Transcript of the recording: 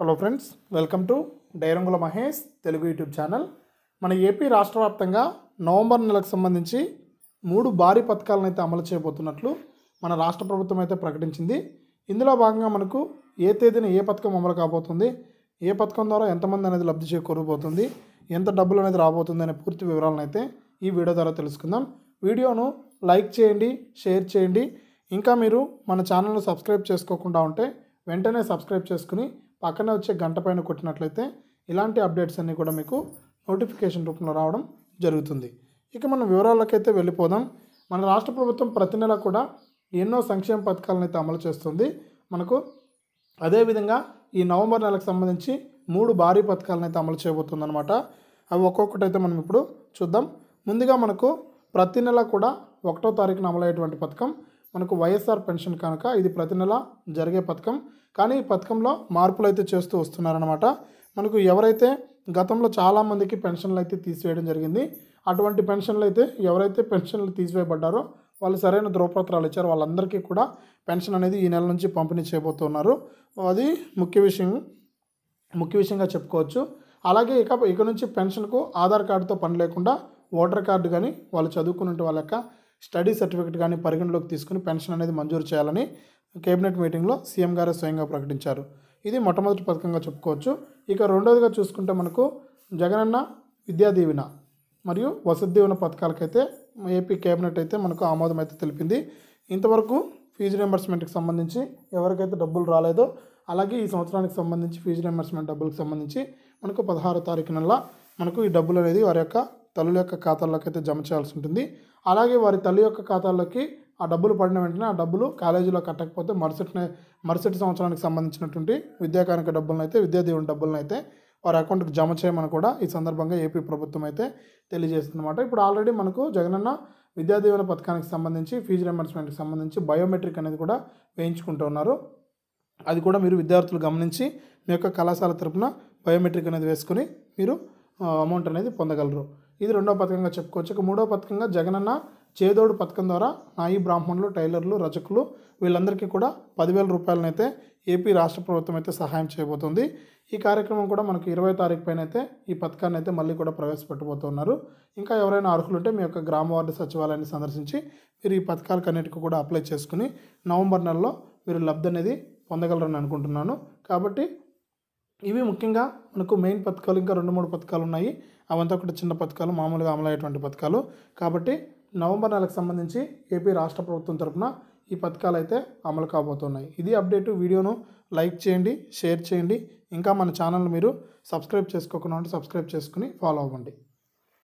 hello friends welcome to డైరంగుల Mahesh Telugu YouTube channel మన AP రాష్ట్ర వ్యాప్తంగా నవంబర్ నెలకు సంబంధించి మూడు భారీ పథకాలను అయితే అమలు చేయబోతున్నట్లు మన రాష్ట్ర ప్రభుత్వం అయితే ప్రకటించింది ఇందులో భాగంగా మనకు ఏ తేదీన ఏ పథకం అమలు కాబోతుంది ఏ పథకం ద్వారా ఎంతమంది అనేది లబ్ధి చేకూరబోతుంది ఎంత డబ్బులు అనేది రాబోతుంది అనే పూర్తి వివరాలను అయితే ఈ వీడియో ద్వారా తెలుసుకుందాం వీడియోను లైక్ చేయండి షేర్ చేయండి ఇంకా మీరు మన ఛానల్ను సబ్స్క్రైబ్ చేసుకోకుండా ఉంటే వెంటనే సబ్స్క్రైబ్ చేసుకుని పక్కన వచ్చే గంట పైన కొట్టినట్లయితే ఇలాంటి అప్డేట్స్ అన్నీ కూడా మీకు నోటిఫికేషన్ రూపంలో రావడం జరుగుతుంది ఇక మనం వివరాలకైతే వెళ్ళిపోదాం మన రాష్ట్ర ప్రభుత్వం ప్రతి నెల కూడా ఎన్నో సంక్షేమ పథకాలను అయితే అమలు చేస్తుంది మనకు అదేవిధంగా ఈ నవంబర్ నెలకు సంబంధించి మూడు భారీ పథకాలను అయితే అమలు చేయబోతుందన్నమాట అవి ఒక్కొక్కటి అయితే మనం ఇప్పుడు చూద్దాం ముందుగా మనకు ప్రతి నెల కూడా ఒకటో తారీఖున అమలయ్యేటువంటి పథకం మనకు వైఎస్ఆర్ పెన్షన్ కనుక ఇది ప్రతి నెల జరిగే పథకం కానీ ఈ పథకంలో మార్పులు అయితే చేస్తూ వస్తున్నారనమాట మనకు ఎవరైతే గతంలో చాలామందికి పెన్షన్లు అయితే తీసివేయడం జరిగింది అటువంటి పెన్షన్లు అయితే ఎవరైతే పెన్షన్లు తీసివేయబడ్డారో వాళ్ళు సరైన ధృవపత్రాలు ఇచ్చారు వాళ్ళందరికీ కూడా పెన్షన్ అనేది ఈ నెల నుంచి పంపిణీ చేయబోతున్నారు అది ముఖ్య విషయం ముఖ్య విషయంగా చెప్పుకోవచ్చు అలాగే ఇక ఇక నుంచి పెన్షన్కు ఆధార్ కార్డుతో పని లేకుండా ఓటర్ కార్డు కానీ వాళ్ళు చదువుకున్న వాళ్ళ యొక్క స్టడీ సర్టిఫికేట్ కానీ పరిగణలోకి తీసుకుని పెన్షన్ అనేది మంజూరు చేయాలని కేబినెట్ మీటింగ్లో సీఎం గారే స్వయంగా ప్రకటించారు ఇది మొట్టమొదటి పథకంగా చెప్పుకోవచ్చు ఇక రెండవదిగా చూసుకుంటే మనకు జగనన్న విద్యా దీవెన మరియు వసతి దీవెన పథకాలకైతే ఏపీ కేబినెట్ అయితే మనకు ఆమోదం అయితే తెలిపింది ఇంతవరకు ఫీజు రియంబర్స్మెంట్కి సంబంధించి ఎవరికైతే డబ్బులు రాలేదో అలాగే ఈ సంవత్సరానికి సంబంధించి ఫీజు రియంబర్స్మెంట్ డబ్బులకు సంబంధించి మనకు పదహారు తారీఖు మనకు ఈ డబ్బులు అనేది వారి యొక్క తల్లుల యొక్క ఖాతాల్లోకి అయితే జమ చేయాల్సి ఉంటుంది అలాగే వారి తల్లి యొక్క ఖాతాలోకి ఆ డబ్బులు పడిన వెంటనే ఆ డబ్బులు కాలేజీలో కట్టకపోతే మరుసటి మరుసటి సంవత్సరానికి సంబంధించినటువంటి విద్యా కానుక డబ్బులను అయితే విద్యాదీవుని డబ్బులను అయితే వారి అకౌంట్కి జమ చేయమని కూడా ఈ సందర్భంగా ఏపీ ప్రభుత్వం అయితే తెలియజేస్తుంది అనమాట ఇప్పుడు ఆల్రెడీ మనకు జగనన్న విద్యాదీవెన పథకానికి సంబంధించి ఫీజు రియంబర్స్మెంట్కి సంబంధించి బయోమెట్రిక్ అనేది కూడా వేయించుకుంటూ ఉన్నారు అది కూడా మీరు విద్యార్థులు గమనించి మీ యొక్క కళాశాల తరపున బయోమెట్రిక్ అనేది వేసుకుని మీరు అమౌంట్ అనేది పొందగలరు ఇది రెండో పథకంగా చెప్పుకోవచ్చు ఇక మూడో పథకంగా జగనన్న చేదోడు పథకం ద్వారా నాయి బ్రాహ్మణులు టైలర్లు రచకులు వీళ్ళందరికీ కూడా పదివేల రూపాయలనైతే ఏపీ రాష్ట్ర ప్రభుత్వం అయితే సహాయం చేయబోతుంది ఈ కార్యక్రమం కూడా మనకు ఇరవై తారీఖు పైన అయితే ఈ పథకాన్ని అయితే మళ్ళీ కూడా ప్రవేశపెట్టబోతున్నారు ఇంకా ఎవరైనా అర్హులుంటే మీ యొక్క గ్రామ వార్డు సచివాలయాన్ని సందర్శించి మీరు ఈ పథకాలకన్నిటికీ కూడా అప్లై చేసుకుని నవంబర్ నెలలో మీరు లబ్ధి అనేది పొందగలరని అనుకుంటున్నాను కాబట్టి ఇవి ముఖ్యంగా మనకు మెయిన్ పథకాలు ఇంకా రెండు మూడు పథకాలు ఉన్నాయి అవంతా కూడా చిన్న పథకాలు మామూలుగా అమలయ్యేటువంటి పథకాలు కాబట్టి నవంబర్ నెలకు సంబంధించి ఏపీ రాష్ట్ర ప్రభుత్వం తరఫున ఈ పథకాలు అయితే అమలు కాబోతున్నాయి ఇది అప్డేట్ వీడియోను లైక్ చేయండి షేర్ చేయండి ఇంకా మన ఛానల్ మీరు సబ్స్క్రైబ్ చేసుకోకుండా ఉంటే సబ్స్క్రైబ్ చేసుకుని ఫాలో అవ్వండి